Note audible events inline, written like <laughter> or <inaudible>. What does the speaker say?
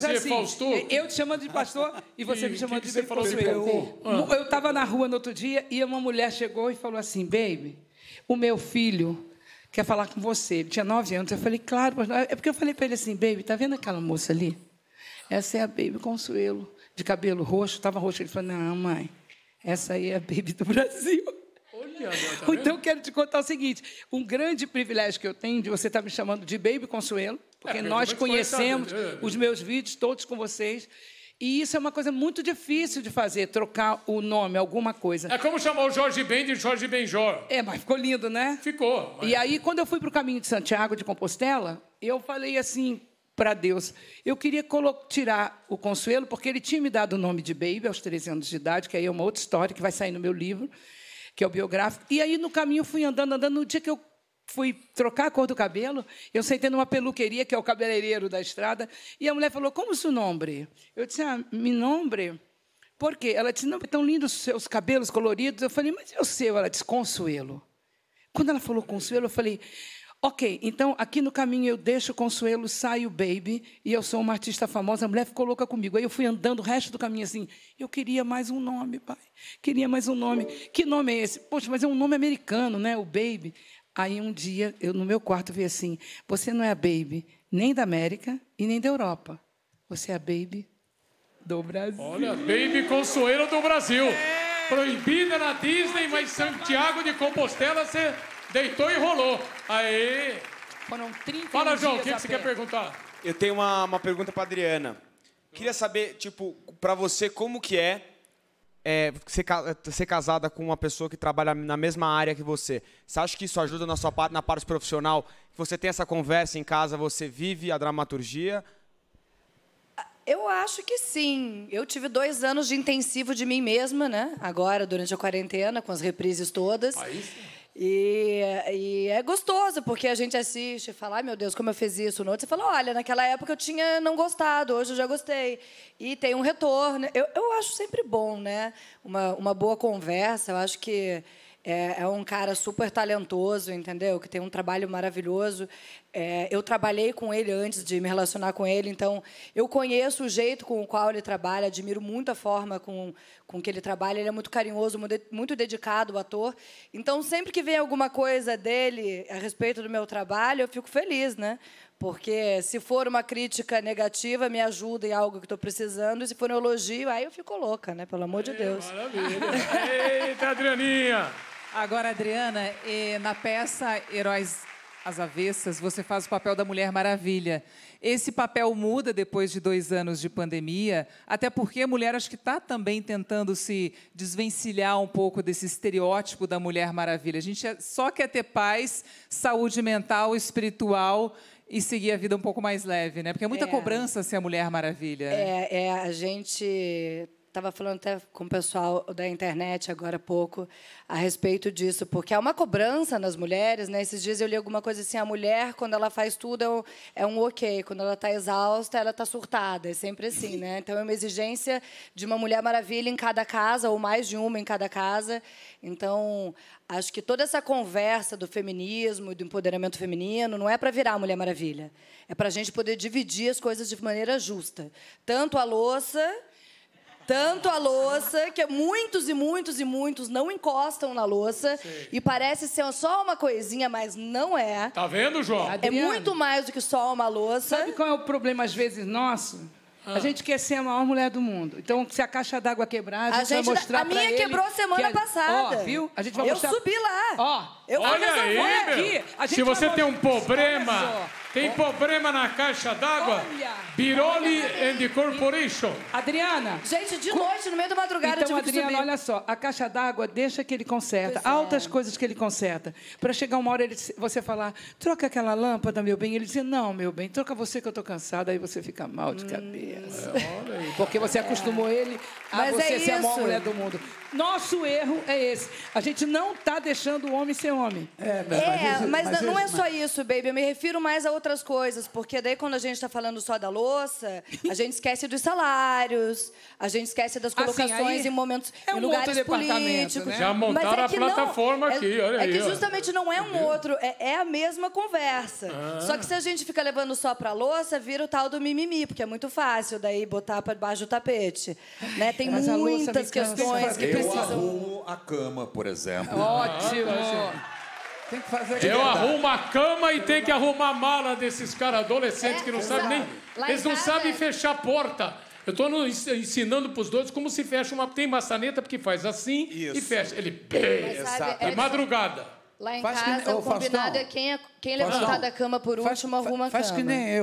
É assim, pastor? eu te chamando de pastor e você e me chamando de baby você falou Eu, eu ah. estava na rua no outro dia e uma mulher chegou e falou assim, baby, o meu filho quer falar com você. Ele tinha nove anos. Eu falei, claro, pastor. É porque eu falei para ele assim, baby, tá vendo aquela moça ali? Essa é a baby Consuelo, de cabelo roxo. Estava roxo. Ele falou, não, mãe, essa aí é a baby do Brasil. Olha, tá <laughs> então, eu quero te contar o seguinte. Um grande privilégio que eu tenho de você estar tá me chamando de baby Consuelo, é, porque, é, nós conhecemos os meus vídeos todos com vocês. E isso é uma coisa muito difícil de fazer, trocar o nome, alguma coisa. É como chamar o Jorge Ben de Jorge Benjó. É, mas ficou lindo, né? Ficou. Mas... E aí, quando eu fui para o caminho de Santiago de Compostela, eu falei assim para Deus: eu queria tirar o Consuelo, porque ele tinha me dado o nome de Baby aos 13 anos de idade, que aí é uma outra história que vai sair no meu livro, que é o biográfico. E aí, no caminho, fui andando, andando. No dia que eu fui trocar a cor do cabelo, eu sentei numa peluqueria, que é o cabeleireiro da estrada, e a mulher falou, como seu nome? Eu disse, ah, meu nome... Por quê? Ela disse, não, é tão lindos os seus cabelos coloridos. Eu falei, mas é o seu Ela disse, Consuelo. Quando ela falou Consuelo, eu falei, ok, então aqui no caminho eu deixo o Consuelo, saio Baby, e eu sou uma artista famosa, a mulher ficou louca comigo. Aí eu fui andando o resto do caminho assim, eu queria mais um nome, pai, queria mais um nome. Que nome é esse? Poxa, mas é um nome americano, né, o Baby. Aí um dia, eu no meu quarto vi assim: você não é a baby nem da América e nem da Europa. Você é a baby do Brasil. Olha, baby consuelo do Brasil. É. Proibida na Disney, mas Santiago de Compostela você deitou e rolou. Aê! Foram 30 Fala, João, o que, que você quer perguntar? Eu tenho uma, uma pergunta para Adriana. Queria saber, tipo, para você, como que é é, ser, ser, casada com uma pessoa que trabalha na mesma área que você, você acha que isso ajuda na sua na parte profissional? Você tem essa conversa em casa, você vive a dramaturgia? Eu acho que sim. Eu tive dois anos de intensivo de mim mesma, né? Agora, durante a quarentena, com as reprises todas. Aí sim. E, e, é gostoso, porque a gente assiste e fala, ai meu Deus, como eu fiz isso no outro. Você fala, olha, naquela época eu tinha não gostado, hoje eu já gostei. E tem um retorno. Eu, eu acho sempre bom, né? Uma, uma boa conversa. Eu acho que é, é, um cara super talentoso, entendeu? Que tem um trabalho maravilhoso. É, eu trabalhei com ele antes de me relacionar com ele, então eu conheço o jeito com o qual ele trabalha, admiro muito a forma com, com que ele trabalha. Ele é muito carinhoso, muito dedicado, o ator. Então, sempre que vem alguma coisa dele a respeito do meu trabalho, eu fico feliz, né? Porque se for uma crítica negativa, me ajuda em algo que estou precisando, e se for um elogio, aí eu fico louca, né? Pelo amor de Deus. maravilha! Eita, Adrianinha! Agora, Adriana, na peça Heróis às Avessas, você faz o papel da Mulher Maravilha. Esse papel muda depois de dois anos de pandemia, até porque a mulher acho que está também tentando se desvencilhar um pouco desse estereótipo da Mulher Maravilha. A gente é, só quer ter paz, saúde mental, espiritual e seguir a vida um pouco mais leve, né? Porque é muita é, cobrança ser a Mulher Maravilha. Né? É, é a gente estava falando até com o pessoal da internet agora há pouco a respeito disso, porque há uma cobrança nas mulheres. Né? Esses dias eu li alguma coisa assim: a mulher, quando ela faz tudo, é um, é um ok. Quando ela está exausta, ela está surtada. É sempre assim. Né? Então, é uma exigência de uma mulher maravilha em cada casa, ou mais de uma em cada casa. Então, acho que toda essa conversa do feminismo, do empoderamento feminino, não é para virar a Mulher Maravilha. É para a gente poder dividir as coisas de maneira justa. Tanto a louça tanto a louça, que muitos e muitos e muitos não encostam na louça. E parece ser só uma coisinha, mas não é. Tá vendo, João? É Adriana, é muito mais do que só uma louça. Sabe qual é o problema, às vezes, nosso? Ah. A gente quer ser a maior mulher do mundo. Então, se a caixa d'água quebrar, a gente, a gente vai mostrar A minha quebrou semana que é- a... passada. Ó, viu? A gente vai eu mostrar... Eu subi lá. Ó, eu olha aí, aqui. A gente se você tem um problema... Tem problema na caixa d'água? Biroli and Corporation. Adriana. Gente, de noite, no meio da madrugada, então, eu tive Adriana, olha só. A caixa d'água, deixa que ele conserta. Pois é. Altas é. coisas que ele conserta. Para chegar uma hora, ele, você falar, troca aquela lâmpada, meu bem. Ele dizer, não, meu bem, troca você que eu estou cansada. Aí você fica mal de hum. cabeça. É, olha. Porque você acostumou ele a Mas você é ser a maior mulher do mundo. Nosso erro é esse. A gente não está deixando o homem ser homem. É, mas, é, mas, mas, mas não é só isso, baby. Eu me refiro mais a outras coisas. Porque daí, quando a gente está falando só da louça, a gente esquece dos salários, a gente esquece das ah, colocações assim, em momentos, é um em lugares políticos. Né? Já montaram é a plataforma não, aqui, é, olha aí. É que justamente não é um outro, é, é, a mesma conversa. Ah. Só que se a gente fica levando só pra louça, vira o tal do mimimi, porque é muito fácil daí botar pra debaixo do tapete. Né? Tem Mas muitas questões que precisam. Eu arrumo a cama, por exemplo. Ótimo! Ah, tá, tem que fazer Eu verdade. arrumo a cama e tem que arrumar a mala desses caras adolescentes é, que não sabem nem. Lá eles não casa, sabem é. fechar a porta. Eu estou ensinando para os dois como se fecha uma. Tem maçaneta porque faz assim Isso. e fecha. Ele. Exato. É, é, é madrugada. Lá em faz casa, que, o combinado é quem, quem levantar da cama por último faz, arruma a cama. Faz que nem eu.